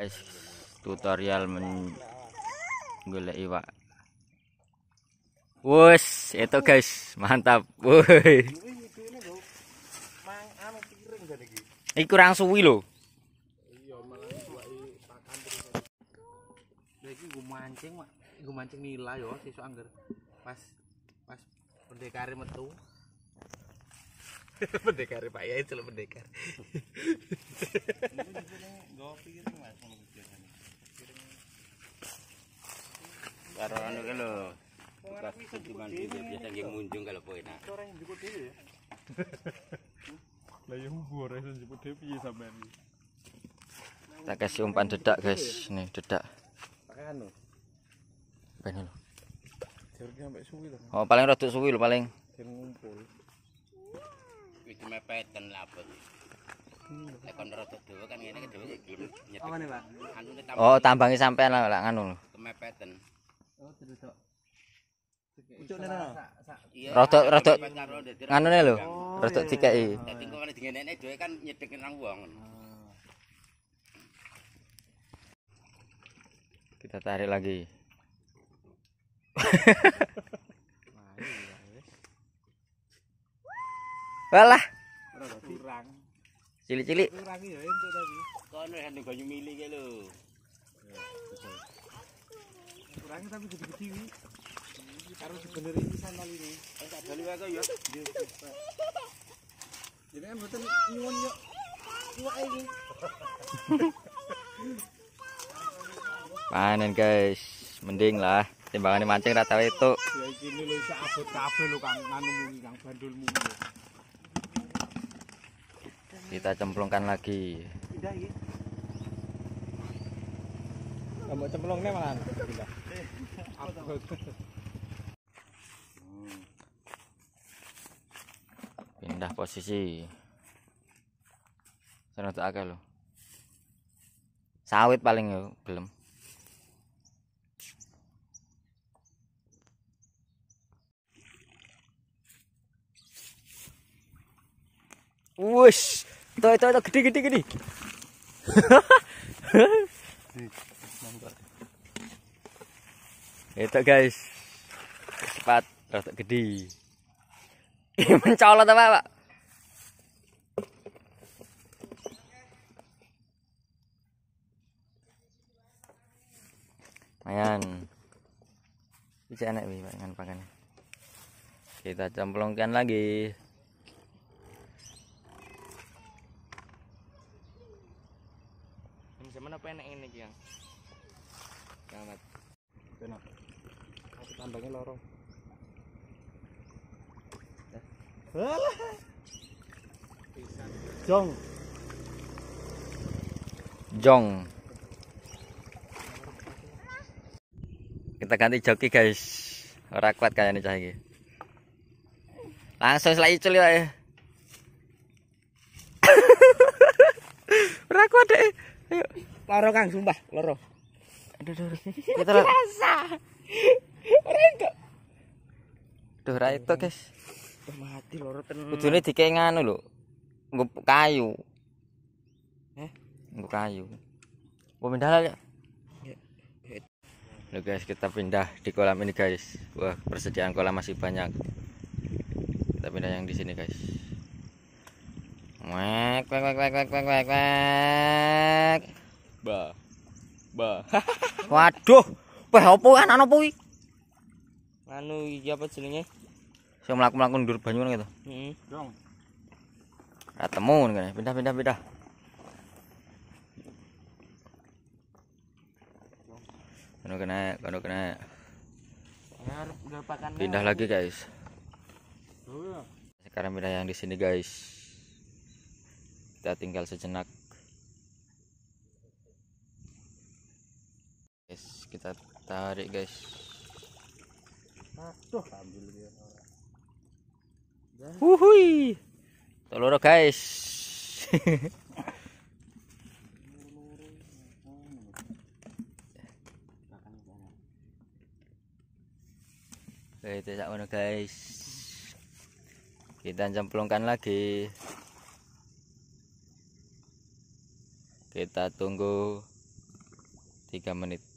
guys tutorial menggulai iwak wus itu guys mantap woi ini kurang suwi loh iya, mancing mak gue mancing nila yo sesuk angger pas pas pendekare metu pendekare pak ya itu lo pendekar karo anu ke lho kalau ya kasih umpan dedak guys nih dedak pakai anu, anu sampai suwi lho oh paling rada suwi lo paling ngumpul kan Oh, tambangi sampean lah, nganu lo. Oh, Pucuk nene. Rodok rodok nganune lho. Rodok dikeki. Dadi kok nek digenekne dhewe kan nyedeki nang wong. Oh. Kita tarik lagi. Walah. cili Cili-cili. cili ya entuk tadi. Kono hendung banyu milike lho. tapi harus dibenerin bisa ini enggak jadi kan buatan ini panen guys mending lah timbangannya mancing rata itu kita cemplungkan lagi tidak ya kamu cemplungnya malah pindah posisi sana tak lo sawit paling yo belum Wush, itu itu itu gede gede gede. itu guys cepat rotok gede mencolot apa pak lumayan bisa enak nih pak dengan pakannya kita campelongkan lagi Gimana apa enak ini, Kang? Selamat. Enak lambangnya lorong Alah. Eh. Jong. Jong. Kita ganti joki guys. Ora kuat kayaknya cah iki. Langsung selai cul ya. Ora kuat deh. Ayo. Loro Kang, sumpah, loro. Aduh, aduh. Kita rasa. Ora entuk. Duh, ra guys. Duh, mati loro tenan. Kudune dikek lho. Nggo kayu. Heh, nggo kayu. Mau pindah ya? ya. Loh guys, kita pindah di kolam ini guys. Wah, persediaan kolam masih banyak. Kita pindah yang di sini guys. Wek wek wek wek wek wek wek wek. Ba. Ba. Waduh, wah opo kan ana opo iki? anu iya apa jenenge sing mlaku-mlaku ndur banyu ngono gitu heeh hmm. dong ra temu kan pindah pindah pindah kono kena kono kena pindah lagi guys oh, iya. sekarang pindah yang di sini guys kita tinggal sejenak guys kita tarik guys Aduh, ambil dia. Wuhui. Toloro guys. Oke, itu sakmono guys. Kita jemplungkan lagi. Kita tunggu 3 menit.